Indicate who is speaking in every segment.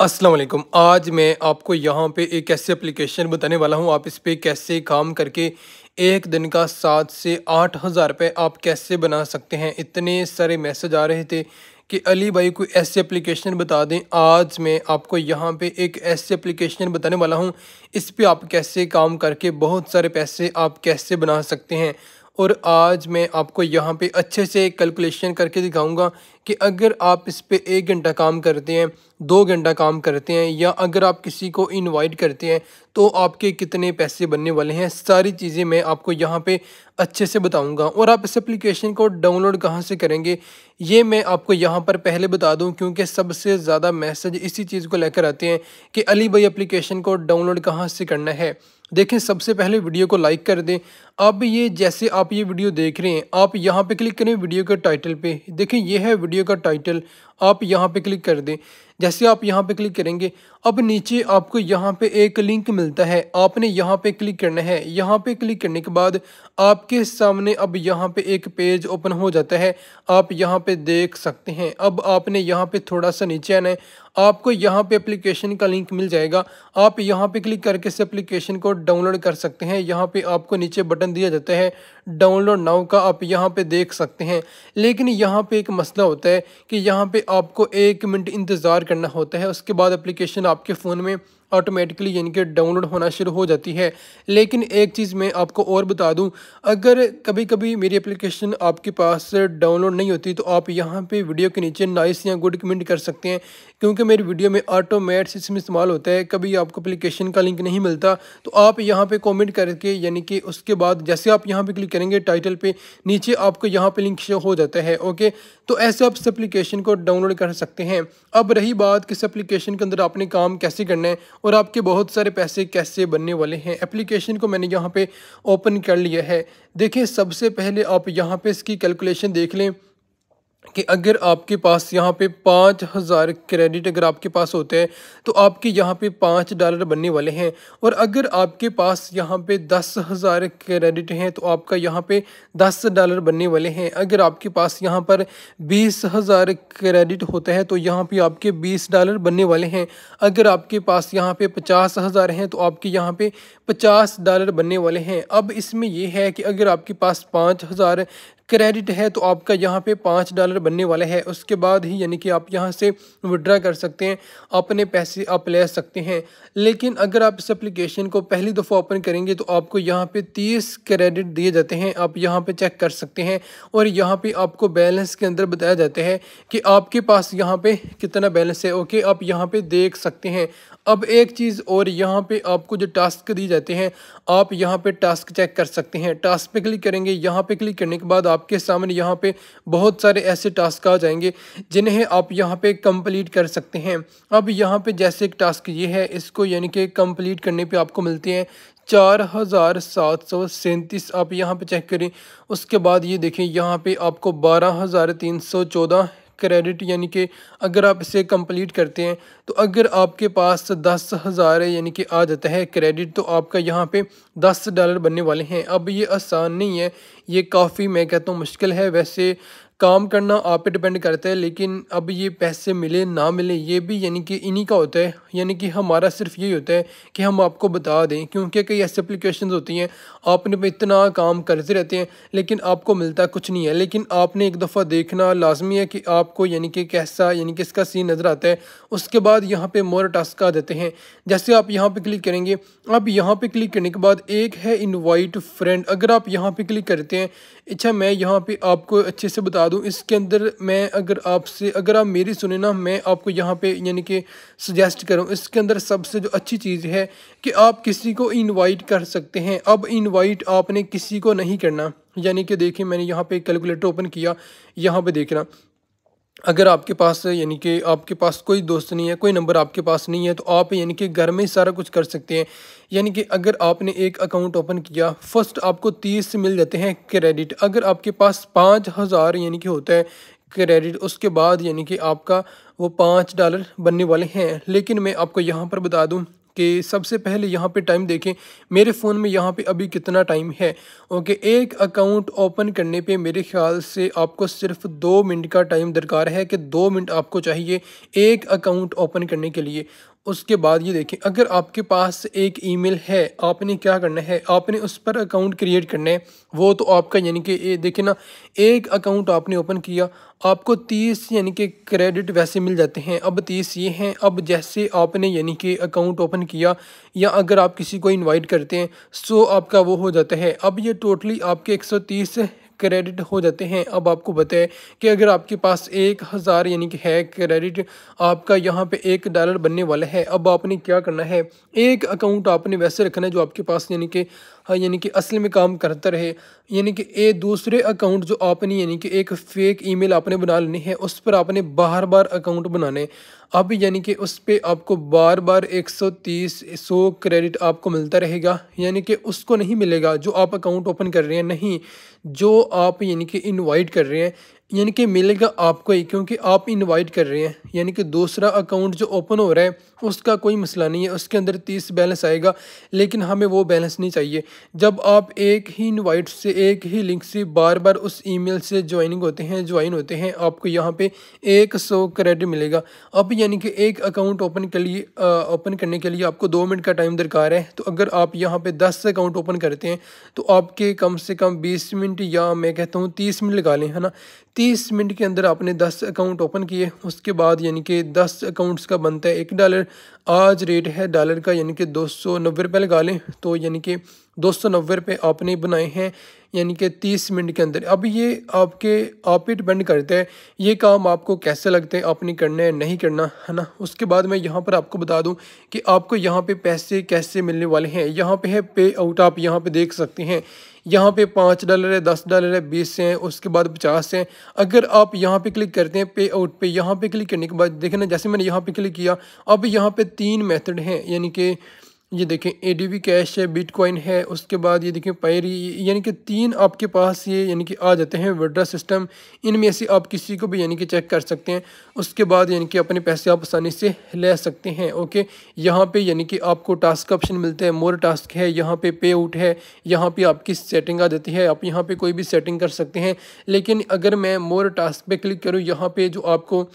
Speaker 1: असलम आज मैं आपको यहाँ पे एक ऐसी एप्लीकेशन बताने वाला हूँ आप इस पर कैसे काम करके एक दिन का सात से आठ हज़ार रुपये आप कैसे बना सकते हैं इतने सारे मैसेज आ रहे थे कि अली भाई कोई ऐसी एप्लीकेशन बता दें आज मैं आपको यहाँ पे एक ऐसी एप्लीकेशन बताने वाला हूँ इस पर आप कैसे काम करके बहुत सारे पैसे आप कैसे बना सकते हैं और आज मैं आपको यहाँ पे अच्छे से कैलकुलेशन करके दिखाऊंगा कि अगर आप इस पर एक घंटा काम करते हैं दो घंटा काम करते हैं या अगर आप किसी को इनवाइट करते हैं तो आपके कितने पैसे बनने वाले हैं सारी चीज़ें मैं आपको यहाँ पे अच्छे से बताऊंगा और आप इस एप्लीकेशन को डाउनलोड कहाँ से करेंगे ये मैं आपको यहाँ पर पहले बता दूँ क्योंकि सबसे ज़्यादा मैसेज इसी चीज़ को लेकर आते हैं कि अली भाई अप्लीकेशन को डाउनलोड कहाँ से करना है देखें सबसे पहले वीडियो को लाइक कर दें अब ये जैसे आप ये वीडियो देख रहे हैं आप यहाँ पर क्लिक करें वीडियो के टाइटल पर देखें यह है वीडियो का टाइटल आप यहाँ पे क्लिक कर दें जैसे आप यहाँ पे क्लिक करेंगे अब नीचे आपको यहाँ पे एक लिंक मिलता है आपने यहाँ पे क्लिक करना है यहाँ पे क्लिक करने के बाद आपके सामने अब यहाँ पे एक पेज ओपन हो जाता है आप यहाँ पे देख सकते हैं अब आपने यहाँ पे थोड़ा सा नीचे आना है आपको यहाँ पे एप्लीकेशन का लिंक मिल जाएगा आप यहाँ पे क्लिक करके इस एप्लीकेशन को डाउनलोड कर सकते हैं यहाँ पे आपको नीचे बटन दिया जाता है डाउनलोड नाउ का आप यहाँ पे देख सकते हैं लेकिन यहाँ पे एक मसला होता है कि यहाँ पे आपको एक मिनट इंतज़ार करना होता है उसके बाद एप्लीकेशन आपके फ़ोन में ऑटोमेटिकली यानी कि डाउनलोड होना शुरू हो जाती है लेकिन एक चीज़ मैं आपको और बता दूं अगर कभी कभी मेरी एप्लीकेशन आपके पास डाउनलोड नहीं होती तो आप यहाँ पे वीडियो के नीचे नाइस या गुड कमेंट कर सकते हैं क्योंकि मेरी वीडियो में ऑटोमेट इसमें इस्तेमाल होता है कभी आपको अप्लीकेशन का लिंक नहीं मिलता तो आप यहाँ पर कॉमेंट करके यानी कि उसके बाद जैसे आप यहाँ पर क्लिक करेंगे टाइटल पर नीचे आपको यहाँ पर लिंक शो हो जाता है ओके तो ऐसे आप इस एप्लीकेशन को डाउनलोड कर सकते हैं अब रही बात किस एप्लीकेशन के अंदर आपने काम कैसे करना है और आपके बहुत सारे पैसे कैसे बनने वाले हैं एप्लीकेशन को मैंने यहाँ पे ओपन कर लिया है देखिए सबसे पहले आप यहाँ पे इसकी कैलकुलेशन देख लें कि अगर आपके पास यहाँ पे पाँच हज़ार क्रेडिट अगर आपके पास होते हैं तो आपके यहाँ पे पाँच डॉलर बनने वाले हैं और अगर आपके पास यहाँ पे दस हज़ार क्रेडिट हैं तो आपका यहाँ पे दस डॉलर बनने वाले हैं अगर आपके पास यहाँ पर बीस हज़ार क्रेडिट होते हैं तो यहाँ पे आपके बीस डॉलर बनने वाले हैं अगर आपके पास यहाँ पे पचास हज़ार हैं तो आपके यहाँ पे पचास डॉलर बनने वाले हैं अब इसमें यह है कि अगर आपके पास पाँच हज़ार क्रेडिट है तो आपका यहाँ पे पाँच डॉलर बनने वाला है उसके बाद ही यानी कि आप यहाँ से विड्रा कर सकते हैं अपने पैसे आप ले सकते हैं लेकिन अगर आप इस एप्लीकेशन को पहली दफ़ा ओपन करेंगे तो आपको यहाँ पे तीस क्रेडिट दिए जाते हैं आप यहाँ पे चेक कर सकते हैं और यहाँ पे आपको बैलेंस के अंदर बताया जाता है कि आपके पास यहाँ पर कितना बैलेंस है ओके आप यहाँ पर देख सकते हैं अब एक चीज़ और यहाँ पे आपको जो टास्क दिए जाते हैं आप यहाँ पे टास्क चेक कर सकते हैं टास्क पे क्लिक करेंगे यहाँ पे क्लिक करने के बाद आपके सामने यहाँ पे बहुत सारे ऐसे टास्क आ जाएंगे जिन्हें आप यहाँ पे कंप्लीट कर सकते हैं अब यहाँ पे जैसे एक टास्क ये है इसको यानी कि कंप्लीट करने पे आपको मिलते हैं चार हज़ार सात सौ सैंतीस आप यहाँ पे चेक करें उसके बाद ये देखें यहाँ पे आपको बारह हज़ार तीन सौ चौदह क्रेडिट यानी कि अगर आप इसे कंप्लीट करते हैं तो अगर आपके पास दस हज़ार यानी कि आ जाता है क्रेडिट तो आपका यहाँ पे दस डॉलर बनने वाले हैं अब ये आसान नहीं है ये काफ़ी मैं कहता हूँ मुश्किल है वैसे काम करना आप पे डिपेंड करता है लेकिन अब ये पैसे मिले ना मिले ये भी यानी कि इन्हीं का होता है यानी कि हमारा सिर्फ यही होता है कि हम आपको बता दें क्योंकि कई ऐसे अप्लीकेशन होती हैं आपने पे इतना काम करते रहते हैं लेकिन आपको मिलता कुछ नहीं है लेकिन आपने एक दफ़ा देखना लाजमी है कि आपको यानी कि कैसा यानी कि इसका सीन नज़र आता है उसके बाद यहाँ पर मोर टास्क आ देते हैं जैसे आप यहाँ पर क्लिक करेंगे आप यहाँ पर क्लिक करने के बाद एक है इन्वाइट फ्रेंड अगर आप यहाँ पर क्लिक करते हैं अच्छा मैं यहाँ पर आपको अच्छे से बता बता दूं इसके अंदर मैं अगर आपसे अगर आप मेरी सुने ना मैं आपको यहाँ पे यानी कि सजेस्ट करूँ इसके अंदर सबसे जो अच्छी चीज़ है कि आप किसी को इनवाइट कर सकते हैं अब इनवाइट आपने किसी को नहीं करना यानी कि देखिए मैंने यहाँ पे कैलकुलेटर ओपन किया यहाँ पे देखना अगर आपके पास यानी कि आपके पास कोई दोस्त नहीं है कोई नंबर आपके पास नहीं है तो आप यानी कि घर में ही सारा कुछ कर सकते हैं यानी कि अगर आपने एक अकाउंट ओपन किया फर्स्ट आपको तीस मिल जाते हैं क्रेडिट अगर आपके पास पाँच हज़ार यानी कि होता है क्रेडिट उसके बाद यानी कि आपका वो पाँच डॉलर बनने वाले हैं लेकिन मैं आपको यहाँ पर बता दूँ कि सबसे पहले यहाँ पे टाइम देखें मेरे फ़ोन में यहाँ पे अभी कितना टाइम है ओके एक अकाउंट ओपन करने पे मेरे ख्याल से आपको सिर्फ दो मिनट का टाइम दरकार है कि दो मिनट आपको चाहिए एक अकाउंट ओपन करने के लिए उसके बाद ये देखें अगर आपके पास एक ईमेल है आपने क्या करना है आपने उस पर अकाउंट क्रिएट करना है वो तो आपका यानी कि देखें ना एक अकाउंट आपने ओपन किया आपको तीस यानी कि क्रेडिट वैसे मिल जाते हैं अब तीस ये हैं अब जैसे आपने यानी कि अकाउंट ओपन किया या अगर आप किसी को इनवाइट करते हैं सो आपका वो हो जाता है अब ये टोटली आपके एक सौ तीस क्रेडिट हो जाते हैं अब आपको बताए कि अगर आपके पास एक हज़ार यानी कि है क्रेडिट आपका यहाँ पे एक डॉलर बनने वाला है अब आपने क्या करना है एक अकाउंट आपने वैसे रखना है जो आपके पास यानी कि हाँ, यानी कि असल में काम करता रहे यानी कि ये दूसरे अकाउंट जो आपने यानी कि एक फेक ईमेल आपने बना लेनी है उस पर आपने बार बार अकाउंट बनाने अब यानी कि उस पर आपको बार बार 130 सौ क्रेडिट आपको मिलता रहेगा यानी कि उसको नहीं मिलेगा जो आप अकाउंट ओपन कर रहे हैं नहीं जो आप यानी कि इनवाइट कर रहे हैं यानी कि मिलेगा आपको ही क्योंकि आप इनवाइट कर रहे हैं यानी कि दूसरा अकाउंट जो ओपन हो रहा है उसका कोई मसला नहीं है उसके अंदर तीस बैलेंस आएगा लेकिन हमें वो बैलेंस नहीं चाहिए जब आप एक ही इनवाइट से एक ही लिंक से बार बार उस ईमेल से ज्वाइनिंग होते हैं ज्वाइन होते हैं आपको यहाँ पर एक सौ क्रेडिट मिलेगा अब यानी कि एक अकाउंट ओपन के लिए ओपन करने के लिए आपको दो मिनट का टाइम दरकार है तो अगर आप यहाँ पर दस अकाउंट ओपन करते हैं तो आपके कम से कम बीस मिनट या मैं कहता हूँ तीस मिनट लगा लें है ना तीस मिनट के अंदर आपने दस अकाउंट ओपन किए उसके बाद यानी कि दस अकाउंट्स का बनता है एक डॉलर आज रेट है डॉलर का यानी कि दो सौ नब्बे रुपये लगा लें तो यानी कि दो सौ नब्बे रुपये आपने बनाए हैं यानी कि तीस मिनट के अंदर अब ये आपके आप पे डिपेंड करता है ये काम आपको कैसे लगता है आपने करना है नहीं करना है ना उसके बाद मैं यहाँ पर आपको बता दूँ कि आपको यहाँ पर पैसे कैसे मिलने वाले हैं यहाँ पर है पे आउट आप यहाँ पर देख सकते हैं यहाँ पे पाँच डॉलर है दस डॉलर है बीस से हैं उसके बाद पचास हैं अगर आप यहाँ पे क्लिक करते हैं पे आउट पे यहाँ पे क्लिक करने के बाद देखना जैसे मैंने यहाँ पे क्लिक किया अब यहाँ पे तीन मेथड हैं यानी कि ये देखें ए डी वी कैश है बिटकॉइन है उसके बाद ये देखें पैरी यानी कि तीन आपके पास ये यानी कि आ जाते हैं विड्रा सिस्टम इनमें से आप किसी को भी यानी कि चेक कर सकते हैं उसके बाद यानी कि अपने पैसे आप आसानी से ले सकते हैं ओके यहाँ पे यानी कि आपको टास्क ऑप्शन मिलता है मोर टास्क है यहाँ पे पे आउट है यहाँ पर आपकी सेटिंग आ जाती है आप यहाँ पर कोई भी सेटिंग कर सकते हैं लेकिन अगर मैं मोर टास्क पर क्लिक करूँ यहाँ पर जो आपको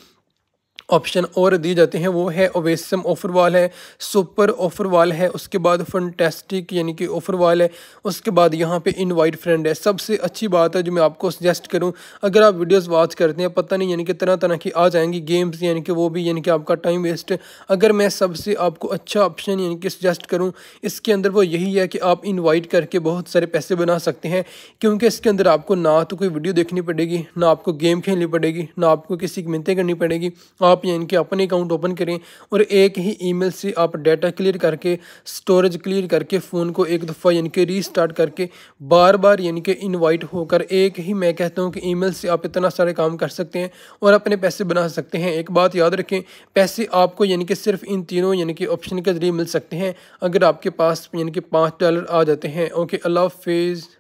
Speaker 1: ऑप्शन और दी जाते हैं वो है ओवेसम ऑफर वाल है सुपर ऑफर वाल है उसके बाद फंटेस्टिक यानी कि ऑफर वाल है उसके बाद यहाँ पे इनवाइट फ्रेंड है सबसे अच्छी बात है जो मैं आपको सजेस्ट करूँ अगर आप वीडियोस वॉच करते हैं पता नहीं यानी कि तरह तरह की आ जाएंगी गेम्स यानी कि वो भी यानी कि आपका टाइम वेस्ट अगर मैं सबसे आपको अच्छा ऑप्शन यानी कि सजेस्ट करूँ इसके अंदर वो यही है कि आप इन्वाइट करके बहुत सारे पैसे बना सकते हैं क्योंकि इसके अंदर आपको ना तो कोई वीडियो देखनी पड़ेगी ना आपको गेम खेलनी पड़ेगी ना आपको किसी की मिनतें करनी पड़ेगी आप या इनके अपने अकाउंट ओपन करें और एक ही ईमेल से आप डाटा क्लियर करके स्टोरेज क्लियर करके फ़ोन को एक दफ़ा यानी कि रीस्टार्ट करके बार बार यानी कि इनवाइट होकर एक ही मैं कहता हूँ कि ईमेल से आप इतना सारे काम कर सकते हैं और अपने पैसे बना सकते हैं एक बात याद रखें पैसे आपको यानी कि सिर्फ इन तीनों यानी कि ऑप्शन के ज़रिए मिल सकते हैं अगर आपके पास यानी कि पाँच डॉलर आ जाते हैं ओके अल्लाह हाफिज़